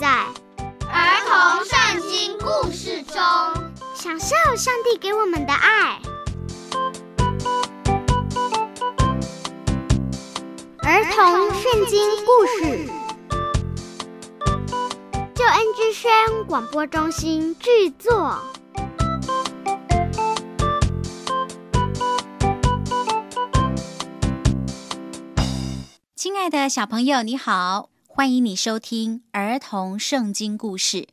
在儿童圣经故事中，享受上帝给我们的爱。儿童圣经故事，救恩之声广播中心制作。亲爱的小朋友，你好。欢迎你收听儿童圣经故事，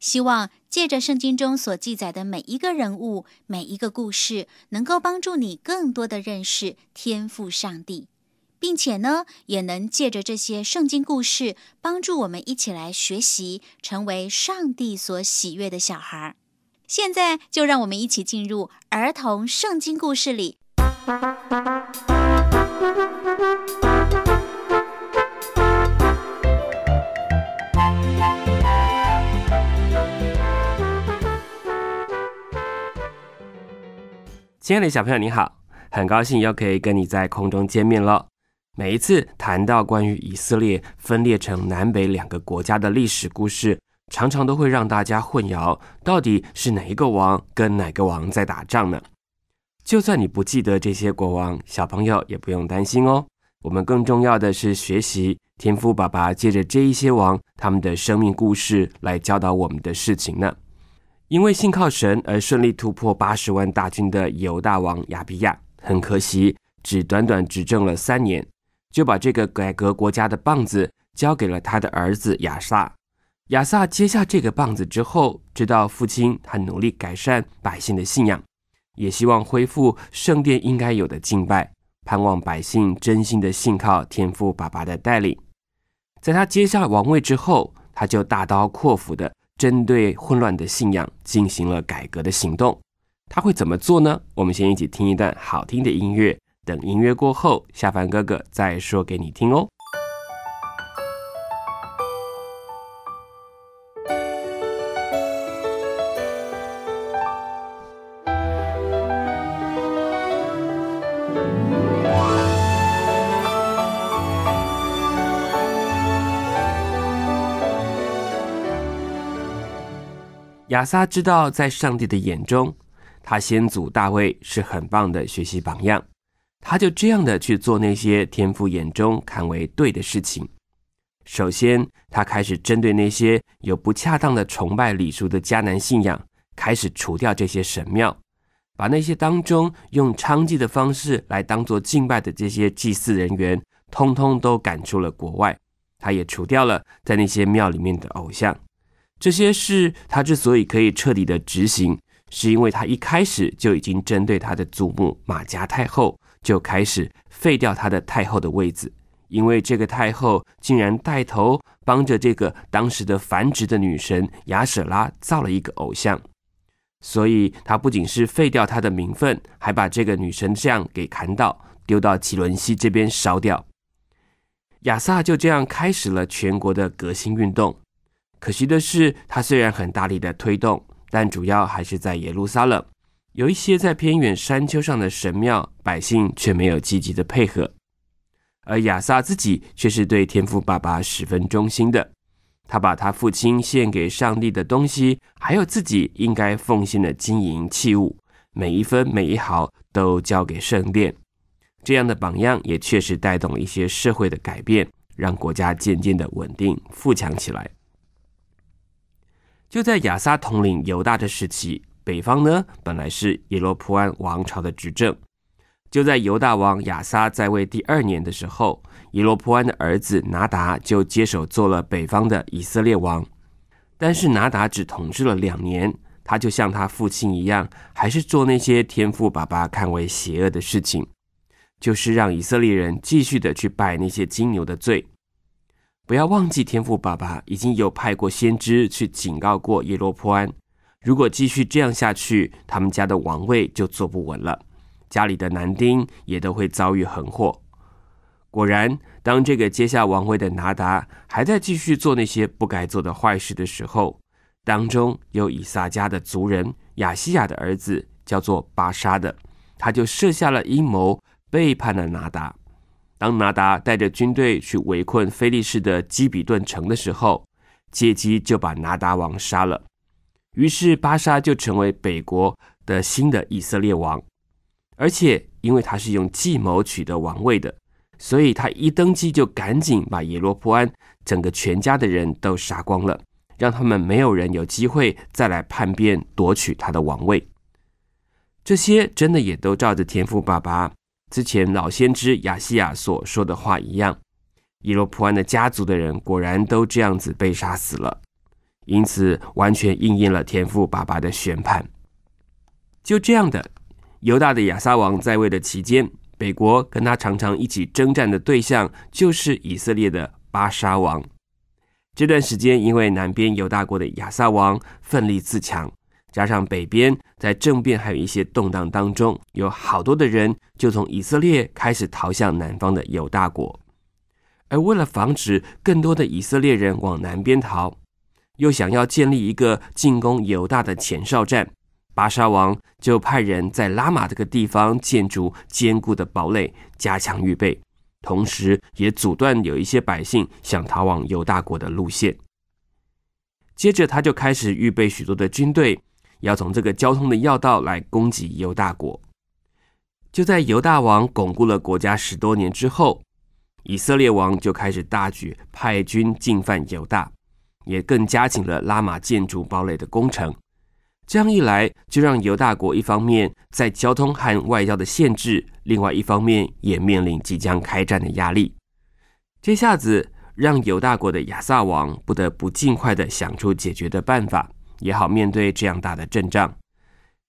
希望借着圣经中所记载的每一个人物、每一个故事，能够帮助你更多的认识天赋上帝，并且呢，也能借着这些圣经故事，帮助我们一起来学习，成为上帝所喜悦的小孩。现在就让我们一起进入儿童圣经故事里。亲爱的小朋友，你好！很高兴又可以跟你在空中见面了。每一次谈到关于以色列分裂成南北两个国家的历史故事，常常都会让大家混淆，到底是哪一个王跟哪个王在打仗呢？就算你不记得这些国王，小朋友也不用担心哦。我们更重要的是学习天赋爸爸借着这一些王他们的生命故事来教导我们的事情呢。因为信靠神而顺利突破八十万大军的犹大王亚比亚，很可惜，只短短执政了三年，就把这个改革国家的棒子交给了他的儿子亚萨。亚萨接下这个棒子之后，知道父亲他努力改善百姓的信仰，也希望恢复圣殿应该有的敬拜，盼望百姓真心的信靠天父爸爸的带领。在他接下王位之后，他就大刀阔斧的。针对混乱的信仰进行了改革的行动，他会怎么做呢？我们先一起听一段好听的音乐，等音乐过后，下凡哥哥再说给你听哦。亚萨知道，在上帝的眼中，他先祖大卫是很棒的学习榜样。他就这样的去做那些天父眼中看为对的事情。首先，他开始针对那些有不恰当的崇拜礼俗的迦南信仰，开始除掉这些神庙，把那些当中用娼妓的方式来当做敬拜的这些祭祀人员，通通都赶出了国外。他也除掉了在那些庙里面的偶像。这些事，他之所以可以彻底的执行，是因为他一开始就已经针对他的祖母马家太后，就开始废掉他的太后的位子。因为这个太后竟然带头帮着这个当时的繁殖的女神雅舍拉造了一个偶像，所以他不仅是废掉她的名分，还把这个女神像给砍倒，丢到奇伦西这边烧掉。亚萨就这样开始了全国的革新运动。可惜的是，他虽然很大力的推动，但主要还是在耶路撒冷，有一些在偏远山丘上的神庙，百姓却没有积极的配合，而亚萨自己却是对天父爸爸十分忠心的，他把他父亲献给上帝的东西，还有自己应该奉献的金银器物，每一分每一毫都交给圣殿，这样的榜样也确实带动了一些社会的改变，让国家渐渐的稳定富强起来。就在亚撒统领犹大的时期，北方呢本来是耶罗普安王朝的执政。就在犹大王亚撒在位第二年的时候，耶罗普安的儿子拿达就接手做了北方的以色列王。但是拿达只统治了两年，他就像他父亲一样，还是做那些天父爸爸看为邪恶的事情，就是让以色列人继续的去拜那些金牛的罪。不要忘记，天赋爸爸已经有派过先知去警告过耶罗坡安，如果继续这样下去，他们家的王位就坐不稳了，家里的男丁也都会遭遇横祸。果然，当这个接下王位的拿达还在继续做那些不该做的坏事的时候，当中有以撒家的族人雅西亚的儿子叫做巴沙的，他就设下了阴谋，背叛了拿达。当拿达带着军队去围困菲利士的基比顿城的时候，借机就把拿达王杀了。于是巴沙就成为北国的新的以色列王。而且因为他是用计谋取得王位的，所以他一登基就赶紧把耶罗波安整个全家的人都杀光了，让他们没有人有机会再来叛变夺取他的王位。这些真的也都照着天赋爸爸。之前老先知雅西亚所说的话一样，伊罗普安的家族的人果然都这样子被杀死了，因此完全应验了天赋爸爸的宣判。就这样的，犹大的亚撒王在位的期间，北国跟他常常一起征战的对象就是以色列的巴沙王。这段时间，因为南边犹大国的亚撒王奋力自强。加上北边在政变还有一些动荡当中，有好多的人就从以色列开始逃向南方的犹大国，而为了防止更多的以色列人往南边逃，又想要建立一个进攻犹大的前哨站，巴沙王就派人在拉玛这个地方建筑坚固的堡垒，加强预备，同时也阻断有一些百姓想逃往犹大国的路线。接着他就开始预备许多的军队。要从这个交通的要道来攻击犹大国。就在犹大王巩固了国家十多年之后，以色列王就开始大举派军进犯犹大，也更加紧了拉马建筑堡垒的工程。这样一来，就让犹大国一方面在交通和外交的限制，另外一方面也面临即将开战的压力。这下子让犹大国的亚萨王不得不尽快的想出解决的办法。也好面对这样大的阵仗。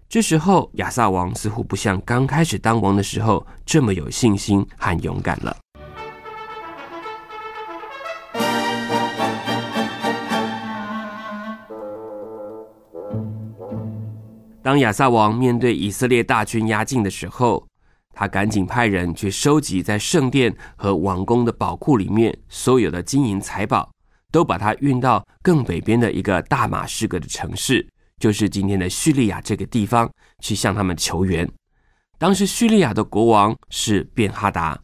这时候，亚萨王似乎不像刚开始当王的时候这么有信心和勇敢了。当亚萨王面对以色列大军压境的时候，他赶紧派人去收集在圣殿和王宫的宝库里面所有的金银财宝。都把它运到更北边的一个大马士革的城市，就是今天的叙利亚这个地方去向他们求援。当时叙利亚的国王是便哈达，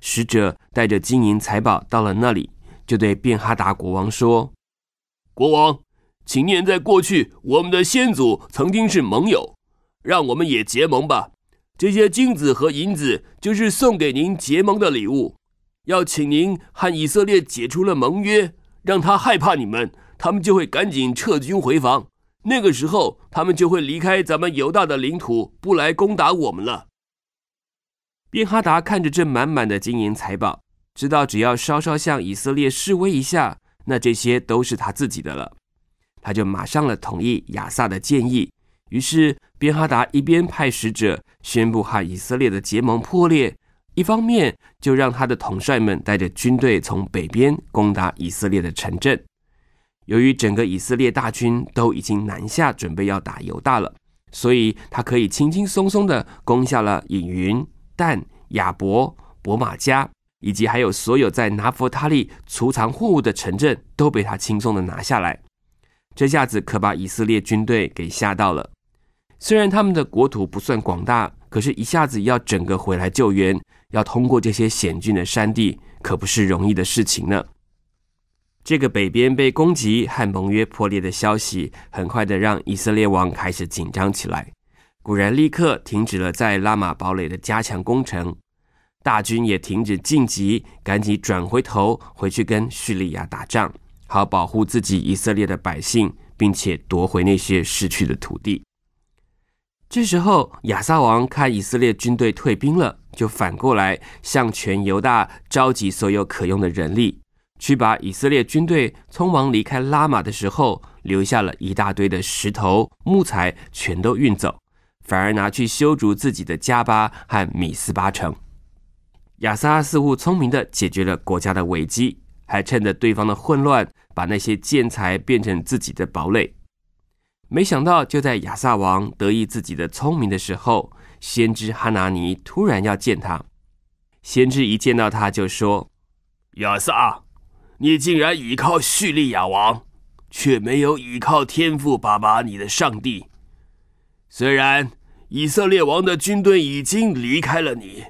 使者带着金银财宝到了那里，就对便哈达国王说：“国王，请念在过去我们的先祖曾经是盟友，让我们也结盟吧。这些金子和银子就是送给您结盟的礼物，要请您和以色列解除了盟约。”让他害怕你们，他们就会赶紧撤军回防。那个时候，他们就会离开咱们犹大的领土，不来攻打我们了。边哈达看着这满满的金银财宝，知道只要稍稍向以色列示威一下，那这些都是他自己的了。他就马上了同意亚萨的建议。于是，边哈达一边派使者宣布和以色列的结盟破裂。一方面就让他的统帅们带着军队从北边攻打以色列的城镇。由于整个以色列大军都已经南下，准备要打犹大了，所以他可以轻轻松松的攻下了隐云、但、亚伯、伯马加，以及还有所有在拿佛他利储藏货物的城镇，都被他轻松的拿下来。这下子可把以色列军队给吓到了。虽然他们的国土不算广大，可是一下子要整个回来救援。要通过这些险峻的山地可不是容易的事情呢。这个北边被攻击和盟约破裂的消息，很快的让以色列王开始紧张起来。果然，立刻停止了在拉玛堡垒的加强工程，大军也停止进击，赶紧转回头回去跟叙利亚打仗，好保护自己以色列的百姓，并且夺回那些失去的土地。这时候，亚萨王看以色列军队退兵了，就反过来向全犹大召集所有可用的人力，去把以色列军队匆忙离开拉玛的时候留下了一大堆的石头、木材，全都运走，反而拿去修筑自己的加巴和米斯巴城。亚萨似乎聪明地解决了国家的危机，还趁着对方的混乱，把那些建材变成自己的堡垒。没想到，就在亚萨王得意自己的聪明的时候，先知哈拿尼突然要见他。先知一见到他就说：“亚萨，你竟然倚靠叙利亚王，却没有倚靠天父爸爸你的上帝。虽然以色列王的军队已经离开了你，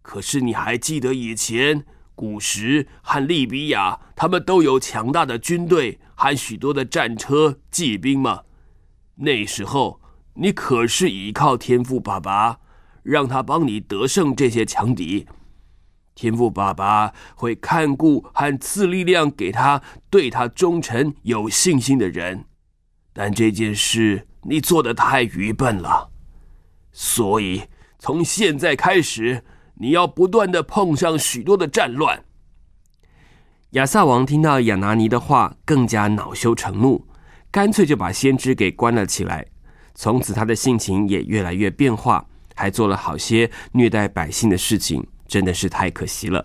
可是你还记得以前古时和利比亚，他们都有强大的军队和许多的战车、骑兵吗？”那时候，你可是依靠天赋爸爸，让他帮你得胜这些强敌。天赋爸爸会看顾和赐力量给他对他忠诚有信心的人，但这件事你做的太愚笨了，所以从现在开始，你要不断的碰上许多的战乱。亚萨王听到亚拿尼的话，更加恼羞成怒。干脆就把先知给关了起来，从此他的性情也越来越变化，还做了好些虐待百姓的事情，真的是太可惜了。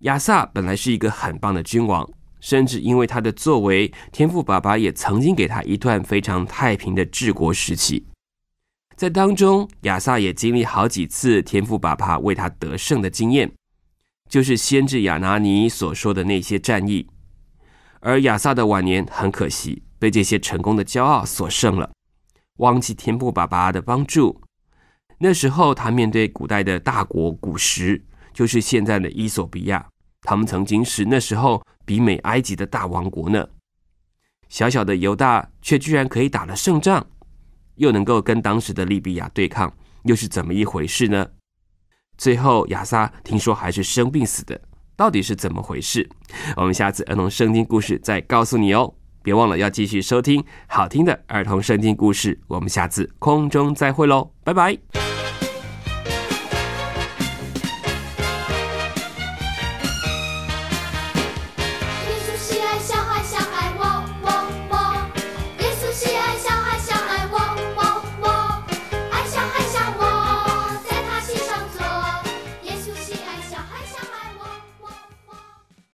亚萨本来是一个很棒的君王，甚至因为他的作为，天赋爸爸也曾经给他一段非常太平的治国时期。在当中，亚萨也经历好几次天赋爸爸为他得胜的经验，就是先知亚拿尼所说的那些战役。而亚萨的晚年很可惜。被这些成功的骄傲所胜了，忘记天父爸爸的帮助。那时候他面对古代的大国古时，就是现在的伊索比亚，他们曾经是那时候比美埃及的大王国呢。小小的犹大却居然可以打了胜仗，又能够跟当时的利比亚对抗，又是怎么一回事呢？最后亚萨听说还是生病死的，到底是怎么回事？我们下次儿童圣经故事再告诉你哦。别忘了要继续收听好听的儿童圣经故事，我们下次空中再会喽，拜拜。